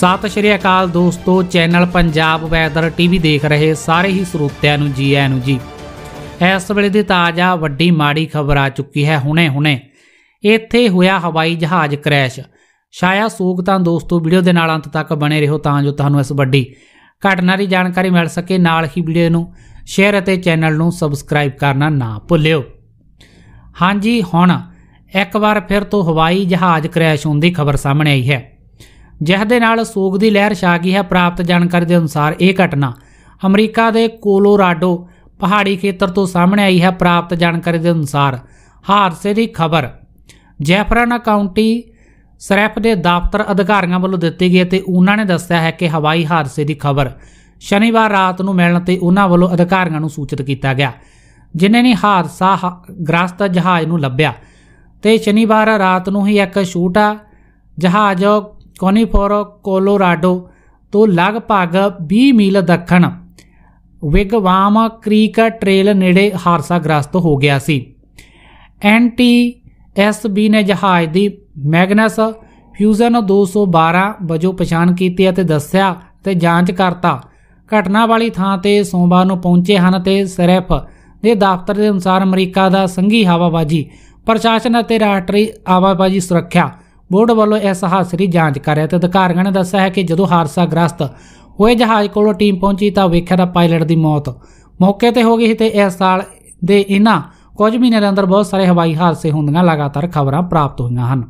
ਸਤਿ ਸ਼੍ਰੀ ਅਕਾਲ ਦੋਸਤੋ channel Punjab weather TV ਦੇਖ ਰਹੇ ਸਾਰੇ ਹੀ ਸਰੋਤਿਆਂ ਨੂੰ ਜੀ ਆਇਆਂ ਨੂੰ ਜੀ ਇਸ ਵੇਲੇ ਦੀ ਤਾਜ਼ਾ ਵੱਡੀ ਮਾੜੀ ਖਬਰ ਆ ਚੁੱਕੀ ਹੈ ਹੁਣੇ-ਹੁਣੇ ਇੱਥੇ ਹੋਇਆ ਹਵਾਈ ਜਹਾਜ਼ ਕ੍ਰੈਸ਼ ਸ਼ਾਇਆ ਸੋਗ ਤਾਂ ਦੋਸਤੋ ਵੀਡੀਓ ਦੇ ਨਾਲ ਅੰਤ ਤੱਕ ਬਣੇ ਰਹੋ ਤਾਂ ਜੋ ਤੁਹਾਨੂੰ ਇਸ ਵੱਡੀ ਘਟਨਾ ਦੀ ਜਾਣਕਾਰੀ ਮਿਲ ਸਕੇ ਨਾਲ ਹੀ ਵੀਡੀਓ ਨੂੰ ਸ਼ੇਅਰ ਅਤੇ ਚੈਨਲ ਨੂੰ ਸਬਸਕ੍ਰਾਈਬ ਕਰਨਾ ਨਾ ਭੁੱਲਿਓ ਹਾਂਜੀ ਹੁਣ ਇੱਕ ਵਾਰ ਫਿਰ ਤੋਂ ਹਵਾਈ ਜਹਾਜ਼ ਕ੍ਰੈਸ਼ ਹੋਣ ਦੀ ਖਬਰ ਸਾਹਮਣੇ ਆਈ ਹੈ ਜਿਸ ਦੇ ਨਾਲ ਸੋਗ ਦੀ ਲਹਿਰ ਛਾ ਗਈ ਹੈ ਪ੍ਰਾਪਤ ਜਾਣਕਾਰੀ ਦੇ ਅਨੁਸਾਰ ਇਹ ਘਟਨਾ ਅਮਰੀਕਾ ਦੇ ਕੋਲੋਰਾਡੋ ਪਹਾੜੀ ਖੇਤਰ ਤੋਂ ਸਾਹਮਣੇ ਆਈ ਹੈ ਪ੍ਰਾਪਤ ਜਾਣਕਾਰੀ ਦੇ ਅਨੁਸਾਰ ਹਾਦਸੇ ਦੀ ਖਬਰ ਜੈਫਰਨ ਕਾਉਂਟੀ ਸਰੈਫ ਦੇ ਦਫ਼ਤਰ ਅਧਿਕਾਰੀਆਂ ਵੱਲੋਂ ਦਿੱਤੀ ਗਈ ਤੇ ਉਹਨਾਂ ਨੇ ਦੱਸਿਆ ਹੈ ਕਿ ਹਵਾਈ ਹਾਦਸੇ ਦੀ ਖਬਰ ਸ਼ਨੀਵਾਰ ਰਾਤ ਨੂੰ ਮਿਲਣ ਤੇ ਉਹਨਾਂ ਵੱਲੋਂ ਅਧਿਕਾਰੀਆਂ ਨੂੰ ਸੂਚਿਤ ਕੀਤਾ ਗਿਆ ਜਿਨ੍ਹਾਂ ਨੇ ਹਾਦਸਾ ਗ੍ਰਸਤ ਜਹਾਜ਼ ਨੂੰ ਲੱਭਿਆ ਤੇ ਸ਼ਨੀਵਾਰ ਰਾਤ ਨੂੰ ਹੀ ਇੱਕ ਛੋਟਾ ਜਹਾਜ਼ ਕੋਨੀਫੋਰ ਕੋਲੋਰਾਡੋ ਤੋਂ ਲਗਭਗ 20 ਮੀਲ ਦੱਖਣ ਵਿਗਵਾਮ ਕ੍ਰੀਕ ਟ੍ਰੇਲ ਨੇੜੇ ਹਾਰਸਾ ਗ੍ਰਸਤ ਹੋ ਗਿਆ ਸੀ ਐਨਟੀ ਐਸਬੀ ਨੇ ਜਹਾਜ਼ ਦੀ ਮੈਗਨਸ ਫਿਊਜ਼ਨ 212 ਵਜੋਂ ਪਛਾਣ ਕੀਤੀ ਅਤੇ ਦੱਸਿਆ ਤੇ ਜਾਂਚ ਕਰਤਾ ਘਟਨਾ ਵਾਲੀ ਥਾਂ ਤੇ ਸੋਮਵਾਰ ਨੂੰ ਪਹੁੰਚੇ ਹਨ ਤੇ ਸਿਰਫ ਦੇ ਦਫ਼ਤਰ ਦੇ ਅਨੁਸਾਰ ਅਮਰੀਕਾ ਦਾ ਸੰਘੀ ਹਵਾਬਾਜੀ ਪ੍ਰਸ਼ਾਸਨ ਅਤੇ ਰਾਸ਼ਟਰੀ ਹਵਾਬਾਜੀ ਸੁਰੱਖਿਆ ਬੋਰਡ ਵੱਲੋਂ ਇਸ ਹਾਦਸੇ ਦੀ ਜਾਂਚ ਕਰ ਰਿਹਾ ਤੇ ਅਧਿਕਾਰੀਆਂ ਨੇ ਦੱਸਿਆ ਹੈ ਕਿ ਜਦੋਂ ਹਾਦਸਾ ਗ੍ਰਸਤ ਹੋਏ ਜਹਾਜ਼ ਕੋਲੋਂ ਟੀਮ ਪਹੁੰਚੀ ਤਾਂ ਵੇਖਿਆ ਤਾਂ ਪਾਇਲਟ ਦੀ ਮੌਤ ਮੌਕੇ ਤੇ ਹੋ ਗਈ ਤੇ ਇਸ ਸਾਲ ਦੇ ਇਹਨਾਂ ਕੁਝ ਮਹੀਨਿਆਂ ਦੇ ਅੰਦਰ ਬਹੁਤ ਸਾਰੇ ਹਵਾਈ ਹਾਦਸੇ ਹੁੰਦੀਆਂ ਲਗਾਤਾਰ ਖਬਰਾਂ ਪ੍ਰਾਪਤ ਹੋਈਆਂ ਹਨ